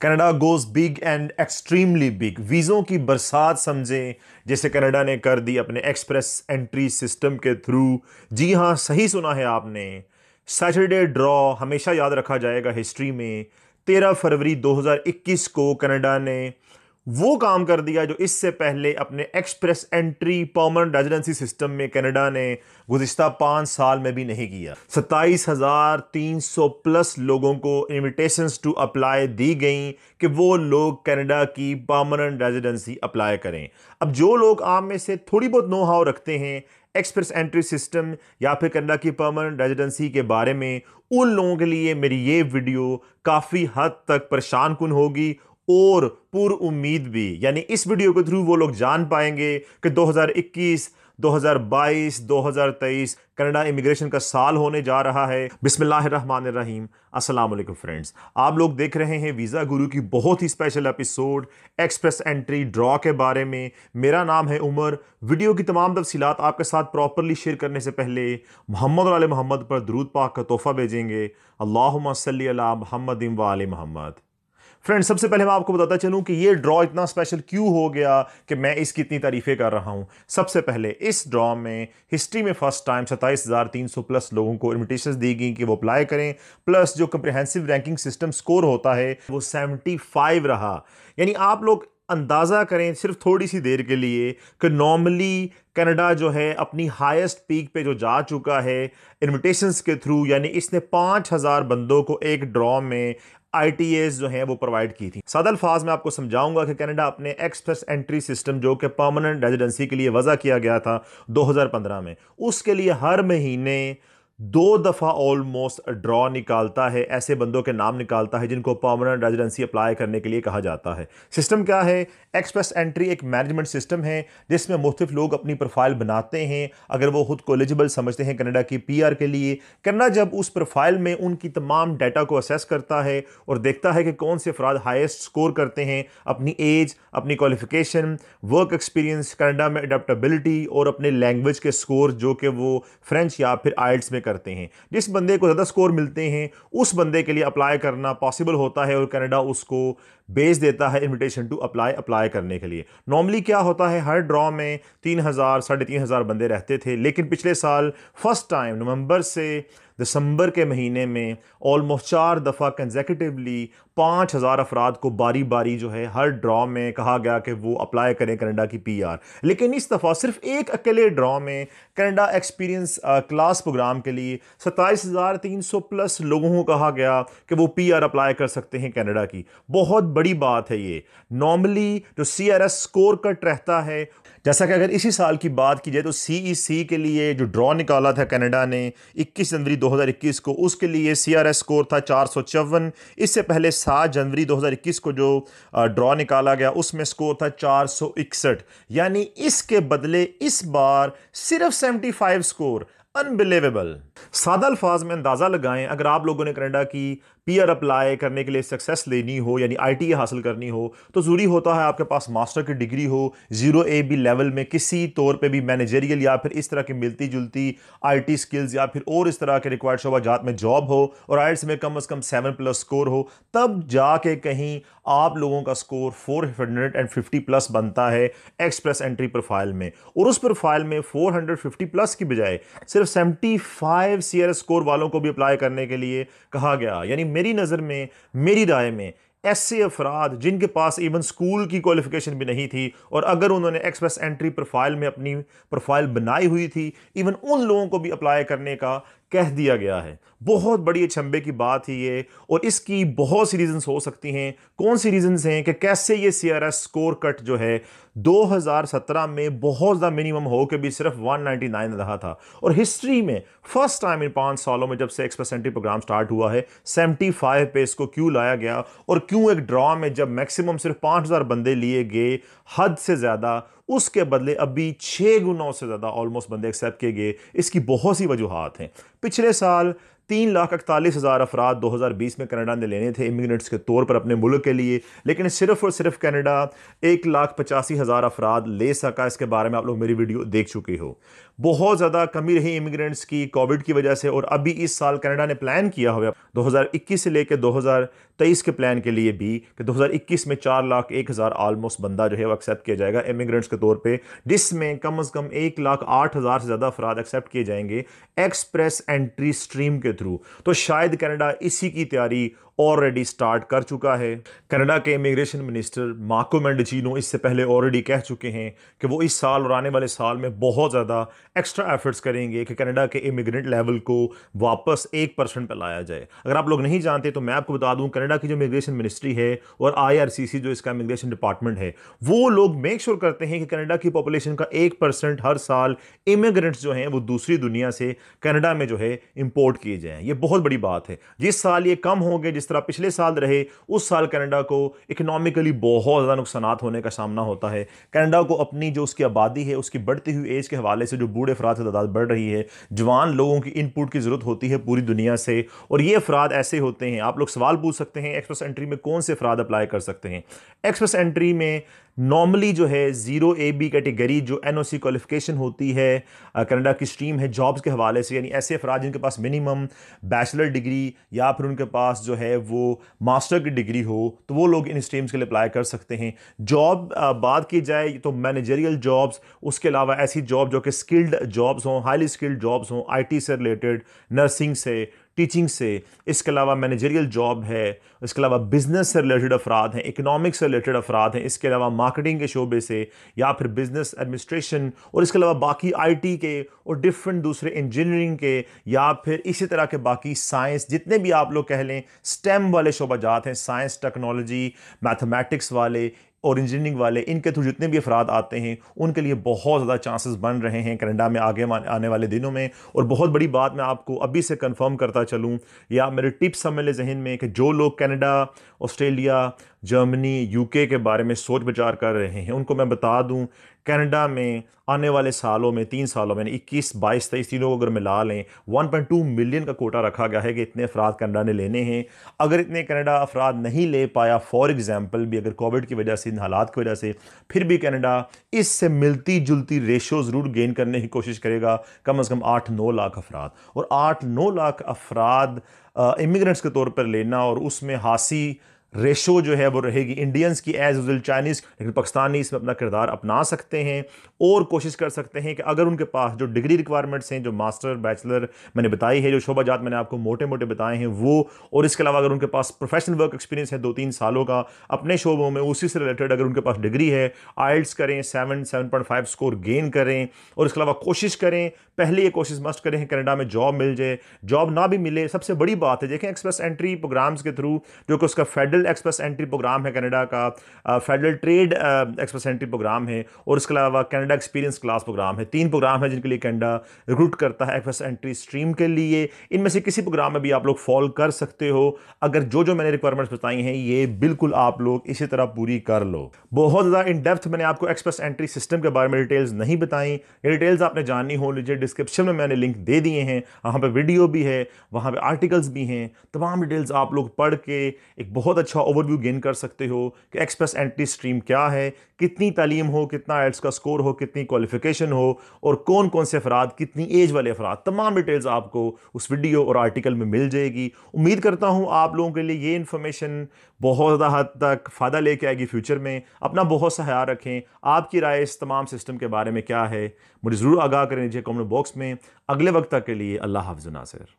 Canada goes big and extremely big वीज़ों की बरसात समझें जैसे कनाडा ने कर दी अपने एक्सप्रेस एंट्री सिस्टम के थ्रू जी हाँ सही सुना है आपने सैटरडे ड्रॉ हमेशा याद रखा जाएगा हिस्ट्री में 13 फरवरी 2021 को कनाडा ने वो काम कर दिया जो इससे पहले अपने express entry permanent residency system में कनाडा ने गुजशत पाँच साल में भी नहीं किया सत्ताईस हज़ार तीन सौ प्लस लोगों को इन्विटेशन टू अप्लाई दी गई कि वो लोग कनाडा की परमानेंट रेजिडेंसी अप्लाई करें अब जो लोग आप में से थोड़ी बहुत नो हाव रखते हैं एक्सप्रेस एंट्री सिस्टम या फिर कनाडा की परमानेंट रेजिडेंसी के बारे में उन लोगों के लिए मेरी ये वीडियो काफ़ी हद तक परेशान कन होगी और पुर उम्मीद भी यानी इस वीडियो के थ्रू वो लोग जान पाएंगे कि 2021 2022 2023 कनाडा इमिग्रेशन का साल होने जा रहा है बिसमीम अस्सलाम फ्रेंड्स आप लोग देख रहे हैं वीज़ा गुरु की बहुत ही special episode express entry draw के बारे में मेरा नाम है उमर वीडियो की तमाम तफसीत आपके साथ प्रॉपरली शेयर करने से पहले मोहम्मद वाले मोहम्मद पर दरूद पाक का तोहफ़ा भेजेंगे अल्लाह सल महमद इम वाल महमद फ्रेंड्स सबसे पहले मैं आपको बताता चलूं कि ये ड्रॉ इतना स्पेशल क्यों हो गया कि मैं इसकी इतनी तारीफ़ें कर रहा हूं सबसे पहले इस ड्रॉ में हिस्ट्री में फर्स्ट टाइम सत्ताईस हज़ार तीन सौ प्लस लोगों को इन्विटेशन दी गई कि वो अप्लाई करें प्लस जो कंप्रहेंसिव रैंकिंग सिस्टम स्कोर होता है वो सेवेंटी फाइव रहा यानी आप लोग अंदाज़ा करें सिर्फ थोड़ी सी देर के लिए कि नॉर्मली कनाडा जो है अपनी हाईएस्ट पीक पे जो जा चुका है इनविटेशंस के थ्रू यानी इसने पाँच हज़ार बंदों को एक ड्रॉ में आई जो हैं वो प्रोवाइड की थी सदा अल्फाज में आपको समझाऊंगा कि कनाडा अपने एक्सप्रेस एंट्री सिस्टम जो कि परमानेंट रेजिडेंसी के लिए वज़ा किया गया था 2015 में उसके लिए हर महीने दो दफ़ा ऑलमोस्ट ड्रॉ निकालता है ऐसे बंदों के नाम निकालता है जिनको पर्मानेंट रेजिडेंसी अप्लाई करने के लिए कहा जाता है सिस्टम क्या है एक्सप्रेस एंट्री एक मैनेजमेंट सिस्टम है जिसमें मुख्तफ लोग अपनी प्रोफाइल बनाते हैं अगर वो खुद को एलिजिबल समझते हैं कनाडा की पीआर के लिए कनाडा जब उस प्रोफाइल में उनकी तमाम डाटा को असेस करता है और देखता है कि कौन से अफराद हाइस्ट स्कोर करते हैं अपनी एज अपनी क्वालिफिकेशन वर्क एक्सपीरियंस कनाडा में अडेप्टबिलिटी और अपने लैंग्वेज के स्कोर जो कि वो फ्रेंच या फिर आइल्स में करते हैं जिस बंदे को ज़्यादा स्कोर मिलते हैं उस बंदे के लिए अप्लाई करना पॉसिबल होता है और कनाडा उसको भेज देता है इनविटेशन टू अप्लाई अप्लाई करने के लिए नॉर्मली क्या होता है हर ड्रॉ में तीन हज़ार साढ़े तीन हज़ार बंदे रहते थे लेकिन पिछले साल फर्स्ट टाइम नवंबर से दिसंबर के महीने में ऑलमोस्ट चार दफ़ा कंजेकटिवली पाँच हज़ार अफराद को बारी बारी जो है हर ड्रॉ में कहा गया कि वो अप्लाई करें कनाडा की पी आर लेकिन इस दफ़ा सिर्फ एक अकेले ड्रॉ में कनाडा एक्सपीरियंस क्लास प्रोग्राम के लिए सत्ताईस हज़ार तीन सौ प्लस लोगों को कहा गया कि वो पी आर अप्लाई कर सकते हैं कनाडा की बहुत बड़ी बात है ये नॉर्मली जो C R S score cut रहता है जैसा कि अगर इसी साल की बात की जाए तो सी ई सी के लिए जो ड्रॉ निकाला था कनाडा ने इक्कीस जनवरी 2021 को उसके लिए सीआरएस स्कोर था चार इससे पहले 7 जनवरी 2021 को जो ड्रॉ निकाला गया उसमें स्कोर था चार यानी इसके बदले इस बार सिर्फ 75 स्कोर अनबिलीवेबल सादा अल्फाज में अंदाज़ा लगाएं अगर आप लोगों ने कनाडा की पी आर अप्लाई करने के लिए सक्सेस लेनी हो यानी आई e हासिल करनी हो तो ज़रूरी होता है आपके पास मास्टर की डिग्री हो ज़ीरो ए बी लेवल में किसी तौर पे भी मैनेजरियल या फिर इस तरह की मिलती जुलती टी स्किल्स या फिर और इस तरह के रिक्वायर्ड जात में जॉब हो और आइट्स e में कम अज़ कम सेवन प्लस स्कोर हो तब जाके कहीं आप लोगों का score four hundred and fifty plus बनता है एक्सप्रेस एंट्री प्रोफाइल में और उस प्रोफाइल में फोर हंड्रेड फिफ्टी प्लस की बजाय सिर्फ सिर्फ आर एस स्कोर वालों को भी अप्लाई करने के लिए कहा गया यानी मेरी नज़र में मेरी राय में ऐसे अफराद जिनके पास इवन स्कूल की क्वालिफिकेशन भी नहीं थी और अगर उन्होंने एक्सप्रेस एंट्री प्रोफाइल में अपनी प्रोफाइल बनाई हुई थी इवन उन लोगों को भी अप्लाई करने का कह दिया गया है बहुत बड़ी अचंभे की बात ही ये और इसकी बहुत सी रीजंस हो सकती हैं कौन सी रीजंस हैं कि कैसे ये C R S score cut जो है 2017 में बहुत ज़्यादा मिनिमम हो के भी सिर्फ 199 रहा था और हिस्ट्री में फर्स्ट टाइम इन पाँच सालों में जब से एक्स प्रोग्राम स्टार्ट हुआ है 75 पे इसको क्यों लाया गया और क्यों एक ड्रॉ में जब मैक्सिमम सिर्फ हज़ार बंदे लिए गए हद से ज़्यादा उसके बदले अभी छः गुना से ज़्यादा ऑलमोस्ट बंदे एक्सेप्ट किए गए इसकी बहुत सी वजूहत हैं पिछले साल तीन लाख इकतालीस हज़ार अफराद दो हज़ार बीस में कनाडा ने लेने थे इमिग्रेंट्स के तौर पर अपने मुल्क के लिए लेकिन सिर्फ और सिर्फ कनाडा एक लाख पचासी हज़ार अफराद ले सका इसके बारे में आप लोग मेरी वीडियो देख चुके हो बहुत ज़्यादा कमी रही इमिग्रेंट्स की कोविड की वजह से और अभी इस साल कनाडा ने प्लान किया हुआ 2021 से लेकर 2023 के प्लान के लिए भी कि 2021 में चार लाख एक हज़ार आलमोस्ट बंदा जो है वो एक्सेप्ट किया जाएगा इमिग्रेंट्स के तौर पर जिसमें कम अज़ कम एक लाख आठ हज़ार से ज़्यादा अफराद एक्सेप्ट किए जाएंगे एक्सप्रेस एंट्री स्ट्रीम के थ्रू तो शायद कनाडा इसी की तैयारी ऑलरेडी स्टार्ट कर चुका है कनाडा के इमिग्रेशन मिनिस्टर माको मैंडचिनो इससे पहले ऑलरेडी कह चुके हैं कि वो इस साल और आने वाले साल में बहुत ज़्यादा एक्स्ट्रा एफर्ट्स करेंगे कि कनाडा के इमिग्रेंट लेवल को वापस एक परसेंट पर लाया जाए अगर आप लोग नहीं जानते तो मैं आपको बता दूँ कनाडा की जो इमिग्रेशन मिनिस्ट्री है और आई जो इसका इमिग्रेशन डिपार्टमेंट है वो लोग मेक श्योर करते हैं कि कनाडा की पॉपुलेशन का एक परसेंट हर साल इमिग्रेंट्स जो हैं वो दूसरी दुनिया से कनाडा में जो है इम्पोर्ट किए जाएँ ये बहुत बड़ी बात है जिस साल ये कम होंगे जिस जिस तरह पिछले साल रहे उस साल कनाडा को इकोनॉमिकली बहुत ज़्यादा नुकसान होने का सामना होता है कनाडा को अपनी जो उसकी आबादी है उसकी बढ़ती हुई एज के हवाले से जो बूढ़े अफराद की तादाद बढ़ रही है जवान लोगों की इनपुट की ज़रूरत होती है पूरी दुनिया से और ये अफराद ऐसे होते हैं आप लोग सवाल पूछ सकते हैं एक्सप्रेस एंट्री में कौन से अफराद अप्लाई कर सकते हैं एक्सप्रेस एंट्री में नॉर्मली जो है ज़ीरो ए बी कैटेगरी जो एन ओ सी क्वालिफिकेशन होती है कनाडा की स्ट्रीम है जॉब्स के हवाले से यानी ऐसे अफराज जिनके पास मिनिमम बैचलर डिग्री या फिर उनके पास जो है वो मास्टर की डिग्री हो तो वो लोग इन स्ट्रीम्स के लिए अप्लाई कर सकते हैं जॉब बात की जाए तो मैनेजरियल जॉब्स उसके अलावा ऐसी जॉब जो कि स्किल्ड जॉब्स हों हाईली स्किल्ड जॉब्स हों आई टी से रिलेटेड नर्सिंग से टीचिंग से इसके अलावा मैनेजरियल जॉब है इसके अलावा बिज़नेस से रिलेटेड अफराद हैं इकनॉमिक्स से रिलेटेड अफराद हैं इसके अलावा मार्केटिंग के शोबे से या फिर बिज़नेस एडमिनिस्ट्रेशन और इसके अलावा बाकी आईटी के और डिफरेंट दूसरे इंजीनियरिंग के या फिर इसी तरह के बाकी साइंस जितने भी आप लोग कह लें स्टेम वाले शोबाजात हैं साइंस टेक्नोलॉजी मैथमेटिक्स वाले और इंजीनियरिंग वाले इनके थ्रू जितने भी अफराद आते हैं उनके लिए बहुत ज़्यादा चांसेस बन रहे हैं कनाडा में आगे आने वाले दिनों में और बहुत बड़ी बात मैं आपको अभी से कंफर्म करता चलूँ या मेरे टिप्स समझ लें जहन में कि जो लोग कनाडा ऑस्ट्रेलिया जर्मनी यूके के बारे में सोच विचार कर रहे हैं उनको मैं बता दूं कनाडा में आने वाले सालों में तीन सालों में इक्कीस बाईस तेईस तीनों को अगर मिला लें 1.2 मिलियन का कोटा रखा गया है कि इतने अफराद कनाडा ने लेने हैं अगर इतने कनाडा अफराद नहीं ले पाया फॉर एग्ज़ाम्पल भी अगर कोविड की वजह से इन हालात की वजह से फिर भी कनाडा इससे मिलती जुलती रेशो ज़रूर गेन करने की कोशिश करेगा कम अज़ कम आठ नौ लाख अफराद और आठ नौ लाख अफराद इमिग्रेंट्स के तौर पर लेना और उसमें हासी रेशो जो है वो रहेगी इंडियंस की एज यूजल चाइनीज़ लेकिन पाकिस्तानी इसमें अपना किरदार अपना सकते हैं और कोशिश कर सकते हैं कि अगर उनके पास जो डिग्री रिक्वायरमेंट्स हैं जो मास्टर बैचलर मैंने बताई है जो शोभाजात मैंने आपको मोटे मोटे बताए हैं वो और इसके अलावा अगर उनके पास प्रोफेशनल वर्क एक्सपीरियंस है दो तीन सालों का अपने शोबों में उसी से रिलेटेड अगर उनके पास डिग्री है आइल्स करें seven seven point five score gain करें और इसके अलावा कोशिश करें पहले ये कोशिश मस्ट करें कनाडा में जॉब मिल जाए जॉब ना भी मिले सबसे बड़ी बात है देखें एक्सप्रेस एंट्री प्रोग्राम्स के थ्रू जो कि उसका फेडरल एक्सप्रेस एंट्री प्रोग्राम है कनाडा का federal trade express entry program है और इसके अलावा कनाडा एक्सपीरियंस क्लास प्रोग्राम है तीन प्रोग्राम है जिनके लिए कनाडा रिक्रूट करता है एक्सप्रेस एंट्री स्ट्रीम के लिए इनमें से किसी प्रोग्राम में भी आप लोग फॉलो कर सकते हो अगर जो जो मैंने रिक्वायरमेंट्स बताई हैं ये बिल्कुल आप लोग इसी तरह पूरी कर लो बहुत ज़्यादा इन डेप्थ मैंने आपको एक्सप्रेस एंट्री सिस्टम के बारे में डिटेल्स नहीं बताई ये डिटेल्स आपने जाननी हो लीजिए डिस्क्रिप्शन में मैंने लिंक दे दिए हैं वहाँ पर वीडियो भी है वहाँ पर आर्टिकल्स भी हैं तमाम डिटेल्स आप लोग पढ़ के एक बहुत अच्छा ओवरव्यू गेन कर सकते हो कि एक्सप्रेस एंट्री स्ट्रीम क्या है कितनी तालीम हो कितना एड्स का स्कोर हो कितनी क्वालिफिकेशन हो और कौन कौन से अफराद कितनी एज वाले अफराद तमाम डिटेल्स आपको उस वीडियो और आर्टिकल में मिल जाएगी उम्मीद करता हूँ आप लोगों के लिए ये इन्फॉर्मेशन बहुत ज़्यादा हद तक फ़ायदा लेके आएगी फ्यूचर में अपना बहुत सा ख्याल रखें आपकी राय इस तमाम सिस्टम के बारे में क्या है मुझे ज़रूर आगाह करें नीचे कमेंट बॉक्स में अगले वक्त तक के लिए अल्लाह हाफ़ नासिर